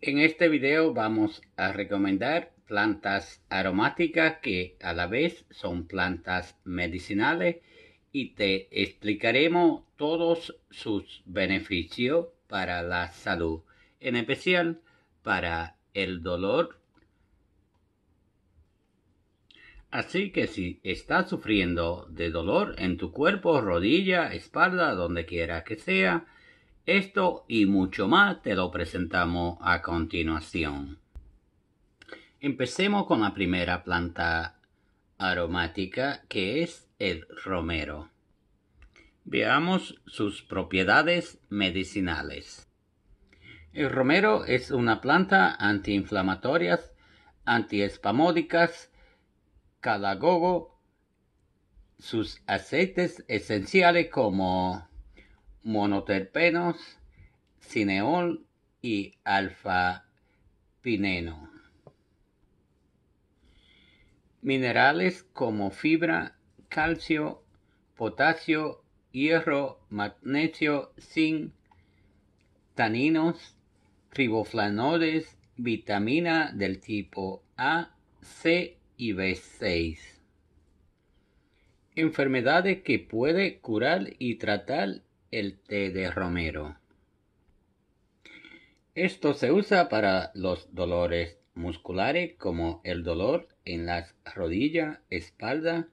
En este video vamos a recomendar plantas aromáticas que a la vez son plantas medicinales y te explicaremos todos sus beneficios para la salud, en especial para el dolor. Así que si estás sufriendo de dolor en tu cuerpo, rodilla, espalda, donde quiera que sea, esto y mucho más te lo presentamos a continuación. Empecemos con la primera planta aromática que es el romero. Veamos sus propiedades medicinales. El romero es una planta antiinflamatoria, antiespamódicas, calagogo. Sus aceites esenciales como monoterpenos, cineol y alfa-pineno. Minerales como fibra, calcio, potasio, hierro, magnesio, zinc, taninos, riboflanodes, vitamina del tipo A, C y B6. Enfermedades que puede curar y tratar el té de romero. Esto se usa para los dolores musculares como el dolor en las rodillas, espalda,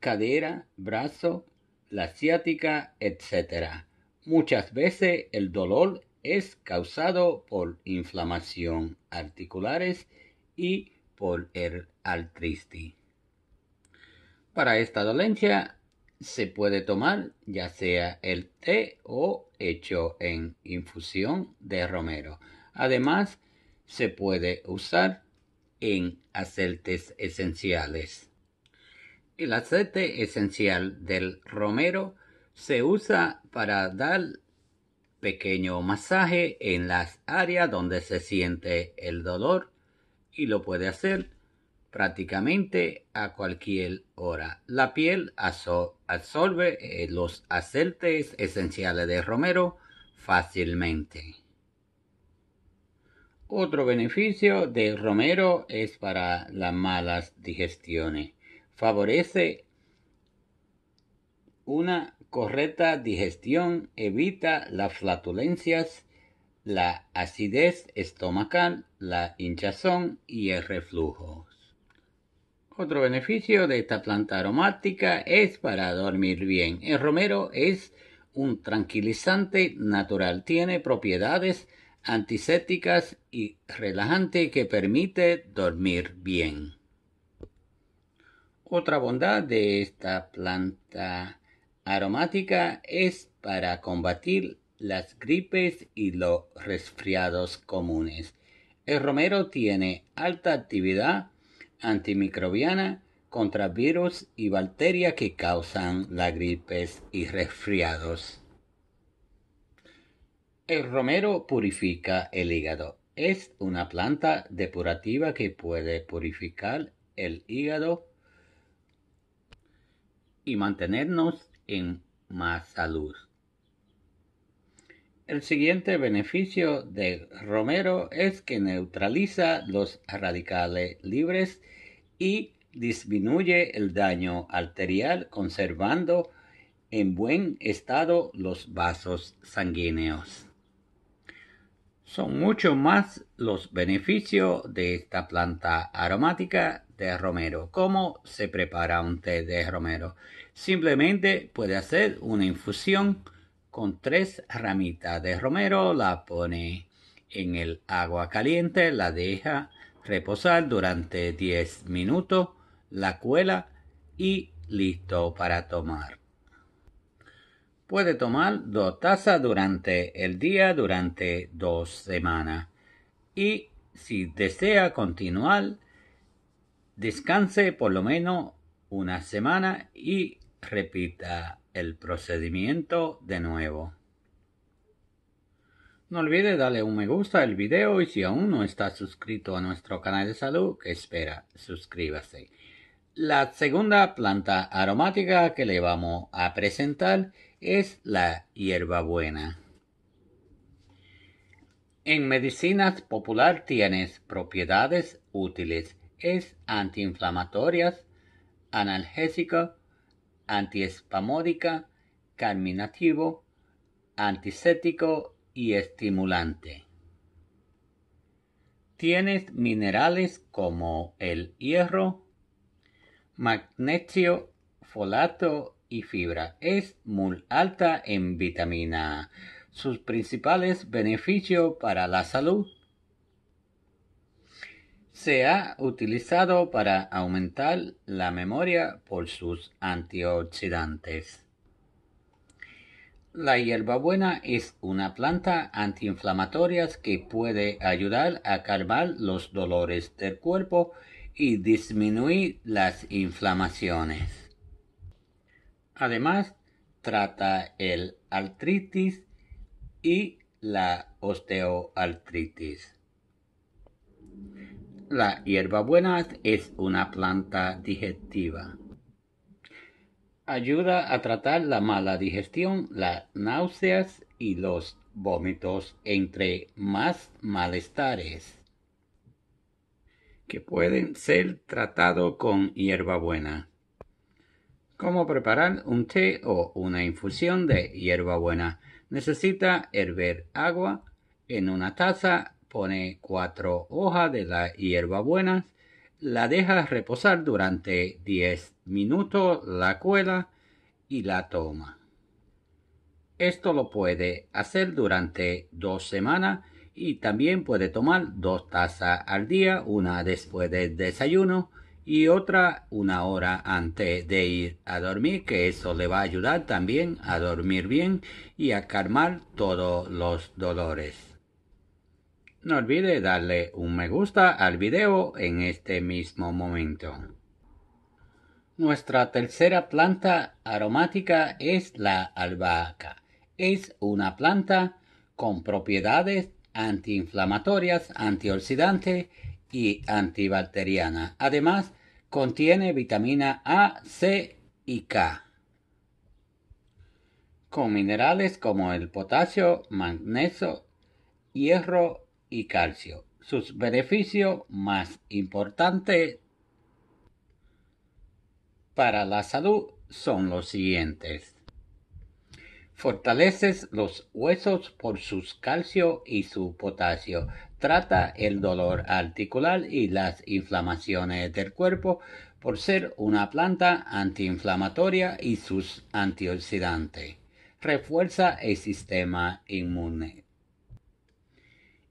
cadera, brazo, la ciática, etc. Muchas veces el dolor es causado por inflamación articulares y por el artritis. Para esta dolencia se puede tomar ya sea el té o hecho en infusión de romero. Además, se puede usar en aceites esenciales. El aceite esencial del romero se usa para dar pequeño masaje en las áreas donde se siente el dolor y lo puede hacer prácticamente a cualquier hora. La piel absorbe eh, los aceites esenciales de romero fácilmente. Otro beneficio del romero es para las malas digestiones. Favorece una correcta digestión, evita las flatulencias, la acidez estomacal, la hinchazón y el reflujo. Otro beneficio de esta planta aromática es para dormir bien. El romero es un tranquilizante natural. Tiene propiedades antisépticas y relajante que permite dormir bien. Otra bondad de esta planta aromática es para combatir las gripes y los resfriados comunes. El romero tiene alta actividad antimicrobiana contra virus y bacterias que causan la gripes y resfriados. El romero purifica el hígado. Es una planta depurativa que puede purificar el hígado y mantenernos en más salud. El siguiente beneficio del romero es que neutraliza los radicales libres y disminuye el daño arterial conservando en buen estado los vasos sanguíneos. Son muchos más los beneficios de esta planta aromática de romero. ¿Cómo se prepara un té de romero? Simplemente puede hacer una infusión con tres ramitas de romero, la pone en el agua caliente, la deja reposar durante 10 minutos, la cuela y listo para tomar. Puede tomar dos tazas durante el día durante dos semanas y si desea continuar, descanse por lo menos una semana y repita el procedimiento de nuevo. No olvide darle un me gusta al video y si aún no está suscrito a nuestro canal de salud, que espera, suscríbase. La segunda planta aromática que le vamos a presentar es la hierbabuena. En medicinas popular tienes propiedades útiles. Es antiinflamatorias analgésica, antiespamódica, carminativo, antiséptico y estimulante. Tienes minerales como el hierro, magnesio, folato y fibra. Es muy alta en vitamina A. Sus principales beneficios para la salud se ha utilizado para aumentar la memoria por sus antioxidantes. La hierbabuena es una planta antiinflamatoria que puede ayudar a calmar los dolores del cuerpo y disminuir las inflamaciones. Además, trata el artritis y la osteoartritis. La hierbabuena es una planta digestiva. Ayuda a tratar la mala digestión, las náuseas y los vómitos, entre más malestares que pueden ser tratados con hierbabuena. ¿Cómo preparar un té o una infusión de hierbabuena? Necesita hervir agua en una taza pone cuatro hojas de la hierbabuena, la deja reposar durante 10 minutos, la cuela y la toma. Esto lo puede hacer durante dos semanas y también puede tomar dos tazas al día, una después del desayuno y otra una hora antes de ir a dormir, que eso le va a ayudar también a dormir bien y a calmar todos los dolores. No olvide darle un me gusta al video en este mismo momento. Nuestra tercera planta aromática es la albahaca. Es una planta con propiedades antiinflamatorias, antioxidante y antibacteriana. Además, contiene vitamina A, C y K. Con minerales como el potasio, magnesio, hierro y calcio. Sus beneficios más importantes para la salud son los siguientes. Fortaleces los huesos por sus calcio y su potasio. Trata el dolor articular y las inflamaciones del cuerpo por ser una planta antiinflamatoria y sus antioxidantes. Refuerza el sistema inmune.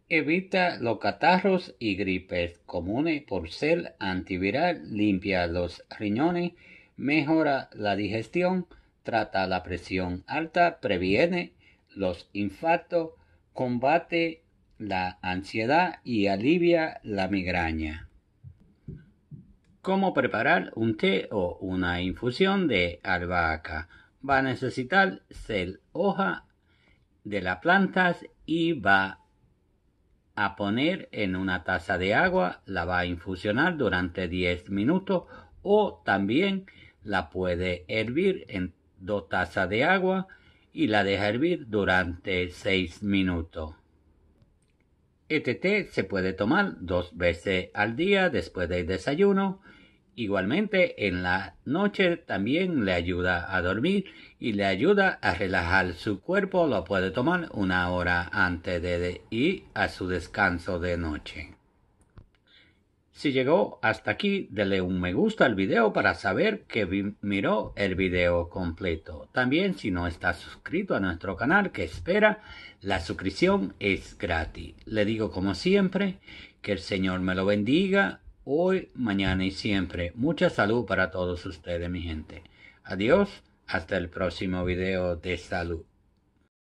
Evita los catarros y gripes comunes por ser antiviral, limpia los riñones, mejora la digestión, trata la presión alta, previene los infartos, combate la ansiedad y alivia la migraña. ¿Cómo preparar un té o una infusión de albahaca? Va a necesitar cel hoja de las plantas y va a poner en una taza de agua, la va a infusionar durante 10 minutos o también la puede hervir en dos tazas de agua y la deja hervir durante 6 minutos. Este té se puede tomar dos veces al día después del desayuno Igualmente, en la noche también le ayuda a dormir y le ayuda a relajar su cuerpo. Lo puede tomar una hora antes de ir a su descanso de noche. Si llegó hasta aquí, dele un me gusta al video para saber que miró el video completo. También si no está suscrito a nuestro canal, que espera, la suscripción es gratis. Le digo como siempre, que el Señor me lo bendiga hoy, mañana y siempre. Mucha salud para todos ustedes, mi gente. Adiós, hasta el próximo video de salud.